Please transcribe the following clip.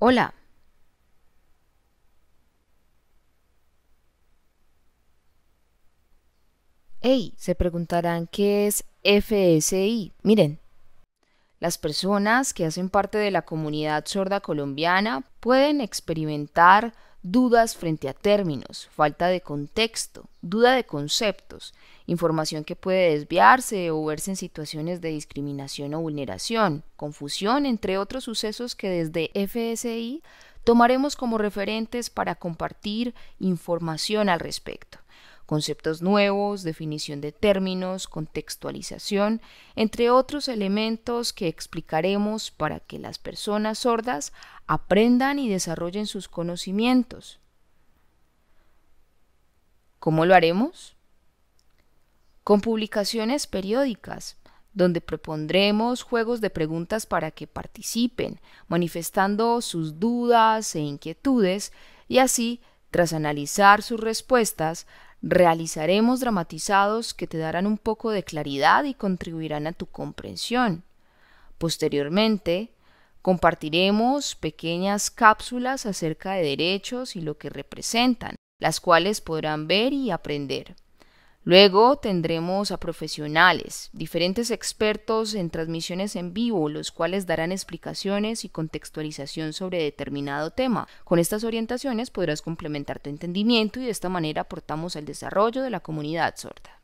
Hola. Hey, se preguntarán qué es FSI. Miren, las personas que hacen parte de la comunidad sorda colombiana pueden experimentar dudas frente a términos, falta de contexto, duda de conceptos, información que puede desviarse o verse en situaciones de discriminación o vulneración, confusión, entre otros sucesos que desde FSI tomaremos como referentes para compartir información al respecto conceptos nuevos, definición de términos, contextualización, entre otros elementos que explicaremos para que las personas sordas aprendan y desarrollen sus conocimientos. ¿Cómo lo haremos? Con publicaciones periódicas, donde propondremos juegos de preguntas para que participen, manifestando sus dudas e inquietudes y así, tras analizar sus respuestas, Realizaremos dramatizados que te darán un poco de claridad y contribuirán a tu comprensión. Posteriormente, compartiremos pequeñas cápsulas acerca de derechos y lo que representan, las cuales podrán ver y aprender. Luego tendremos a profesionales, diferentes expertos en transmisiones en vivo, los cuales darán explicaciones y contextualización sobre determinado tema. Con estas orientaciones podrás complementar tu entendimiento y de esta manera aportamos al desarrollo de la comunidad sorda.